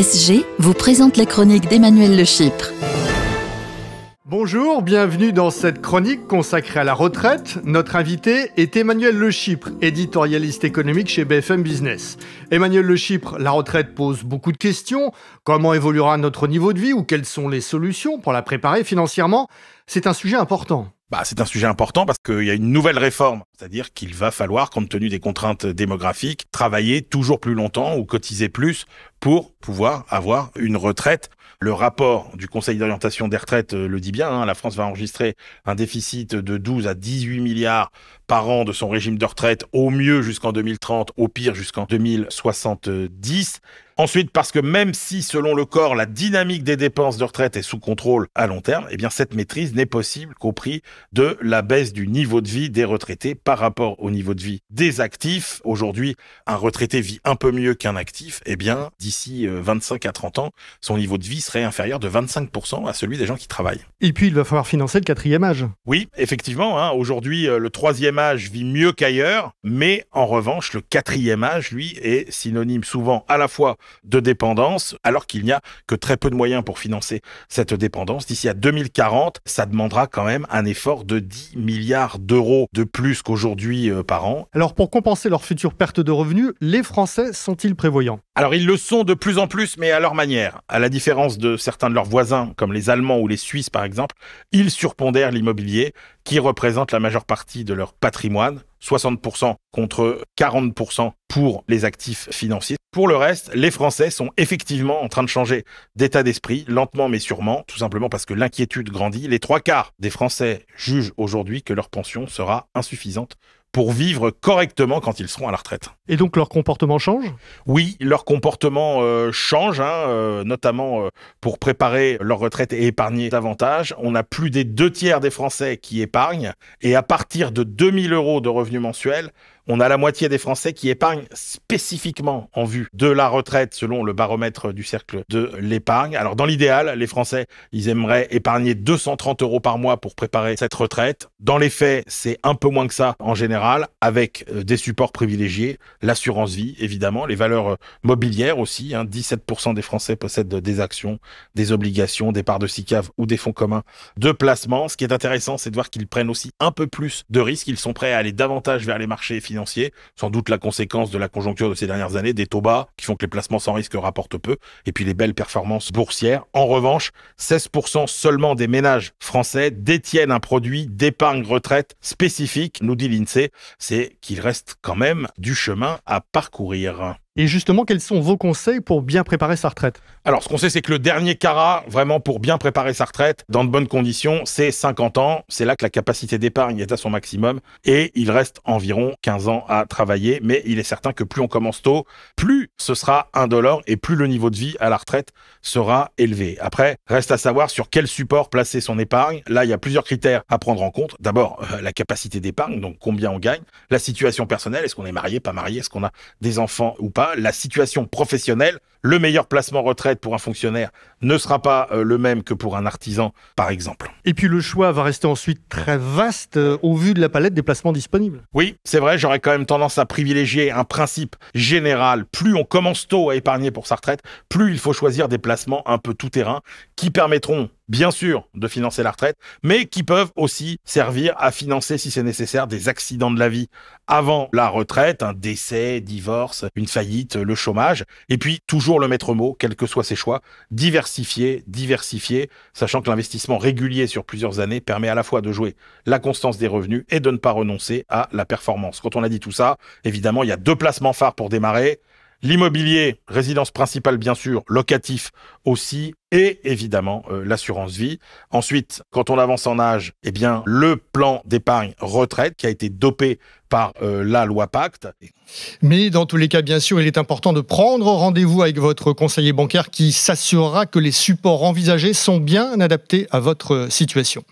SG vous présente la chronique d'Emmanuel Le Bonjour, bienvenue dans cette chronique consacrée à la retraite. Notre invité est Emmanuel Le éditorialiste économique chez BFM Business. Emmanuel Le la retraite pose beaucoup de questions. Comment évoluera notre niveau de vie ou quelles sont les solutions pour la préparer financièrement C'est un sujet important. Bah, c'est un sujet important parce qu'il y a une nouvelle réforme, c'est-à-dire qu'il va falloir, compte tenu des contraintes démographiques, travailler toujours plus longtemps ou cotiser plus pour pouvoir avoir une retraite. Le rapport du Conseil d'orientation des retraites euh, le dit bien, hein, la France va enregistrer un déficit de 12 à 18 milliards par an de son régime de retraite, au mieux jusqu'en 2030, au pire jusqu'en 2070. Ensuite, parce que même si, selon le corps, la dynamique des dépenses de retraite est sous contrôle à long terme, eh bien, cette maîtrise n'est possible qu'au prix de la baisse du niveau de vie des retraités par rapport au niveau de vie des actifs. Aujourd'hui, un retraité vit un peu mieux qu'un actif. Eh bien, d'ici 25 euh, à 30 ans, son niveau de vie serait inférieur de 25% à celui des gens qui travaillent. Et puis, il va falloir financer le quatrième âge. Oui, effectivement. Hein. Aujourd'hui, euh, le troisième âge vit mieux qu'ailleurs, mais en revanche, le quatrième âge, lui, est synonyme souvent à la fois de dépendance, alors qu'il n'y a que très peu de moyens pour financer cette dépendance. D'ici à 2040, ça demandera quand même un effort de 10 milliards d'euros de plus qu'aujourd'hui euh, par an. Alors, pour compenser leur future perte de revenus, les Français sont-ils prévoyants Alors, ils le sont de plus en plus, mais à leur manière. À la différence de certains de leurs voisins, comme les Allemands ou les Suisses par exemple, ils surpondèrent l'immobilier, qui représente la majeure partie de leur patrimoine, 60% contre 40% pour les actifs financiers. Pour le reste, les Français sont effectivement en train de changer d'état d'esprit, lentement mais sûrement, tout simplement parce que l'inquiétude grandit. Les trois quarts des Français jugent aujourd'hui que leur pension sera insuffisante pour vivre correctement quand ils seront à la retraite. Et donc leur comportement change Oui, leur comportement euh, change, hein, euh, notamment euh, pour préparer leur retraite et épargner davantage. On a plus des deux tiers des Français qui épargnent, et à partir de 2000 euros de revenus mensuels, on a la moitié des Français qui épargnent spécifiquement en vue de la retraite selon le baromètre du cercle de l'épargne. Alors dans l'idéal, les Français, ils aimeraient épargner 230 euros par mois pour préparer cette retraite. Dans les faits, c'est un peu moins que ça en général, avec euh, des supports privilégiés, l'assurance vie évidemment, les valeurs euh, mobilières aussi. 17% hein. des Français possèdent des actions, des obligations, des parts de SICAV ou des fonds communs de placement. Ce qui est intéressant, c'est de voir qu'ils prennent aussi un peu plus de risques, ils sont prêts à aller davantage vers les marchés financiers sans doute la conséquence de la conjoncture de ces dernières années, des taux bas qui font que les placements sans risque rapportent peu, et puis les belles performances boursières. En revanche, 16% seulement des ménages français détiennent un produit d'épargne retraite spécifique, nous dit l'INSEE, c'est qu'il reste quand même du chemin à parcourir. Et justement, quels sont vos conseils pour bien préparer sa retraite Alors, ce qu'on sait, c'est que le dernier carat, vraiment pour bien préparer sa retraite, dans de bonnes conditions, c'est 50 ans. C'est là que la capacité d'épargne est à son maximum. Et il reste environ 15 ans à travailler. Mais il est certain que plus on commence tôt, plus ce sera indolore et plus le niveau de vie à la retraite sera élevé. Après, reste à savoir sur quel support placer son épargne. Là, il y a plusieurs critères à prendre en compte. D'abord, euh, la capacité d'épargne, donc combien on gagne, la situation personnelle, est-ce qu'on est marié, pas marié, est-ce qu'on a des enfants ou pas la situation professionnelle. Le meilleur placement retraite pour un fonctionnaire ne sera pas euh, le même que pour un artisan, par exemple. Et puis le choix va rester ensuite très vaste euh, au vu de la palette des placements disponibles. Oui, c'est vrai, j'aurais quand même tendance à privilégier un principe général. Plus on commence tôt à épargner pour sa retraite, plus il faut choisir des placements un peu tout terrain qui permettront bien sûr, de financer la retraite, mais qui peuvent aussi servir à financer, si c'est nécessaire, des accidents de la vie avant la retraite, un décès, divorce, une faillite, le chômage. Et puis, toujours le maître mot, quels que soient ses choix, diversifier, diversifier, sachant que l'investissement régulier sur plusieurs années permet à la fois de jouer la constance des revenus et de ne pas renoncer à la performance. Quand on a dit tout ça, évidemment, il y a deux placements phares pour démarrer l'immobilier, résidence principale bien sûr, locatif aussi, et évidemment euh, l'assurance vie. Ensuite, quand on avance en âge, et eh bien le plan d'épargne retraite qui a été dopé par euh, la loi Pacte. Mais dans tous les cas, bien sûr, il est important de prendre rendez-vous avec votre conseiller bancaire qui s'assurera que les supports envisagés sont bien adaptés à votre situation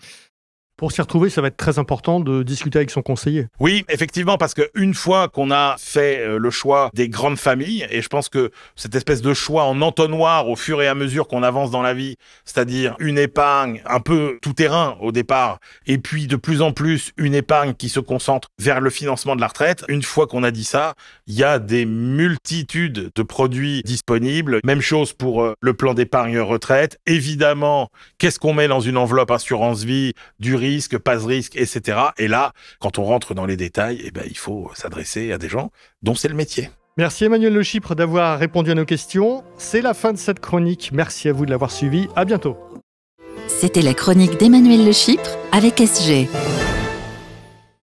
pour s'y retrouver, ça va être très important de discuter avec son conseiller. Oui, effectivement, parce qu'une fois qu'on a fait euh, le choix des grandes familles, et je pense que cette espèce de choix en entonnoir au fur et à mesure qu'on avance dans la vie, c'est-à-dire une épargne un peu tout terrain au départ, et puis de plus en plus une épargne qui se concentre vers le financement de la retraite, une fois qu'on a dit ça, il y a des multitudes de produits disponibles. Même chose pour euh, le plan d'épargne retraite. Évidemment, qu'est-ce qu'on met dans une enveloppe assurance vie du risque, pas de risque, etc. Et là, quand on rentre dans les détails, eh ben, il faut s'adresser à des gens dont c'est le métier. Merci Emmanuel Le d'avoir répondu à nos questions. C'est la fin de cette chronique. Merci à vous de l'avoir suivi. À bientôt. C'était la chronique d'Emmanuel Le avec SG.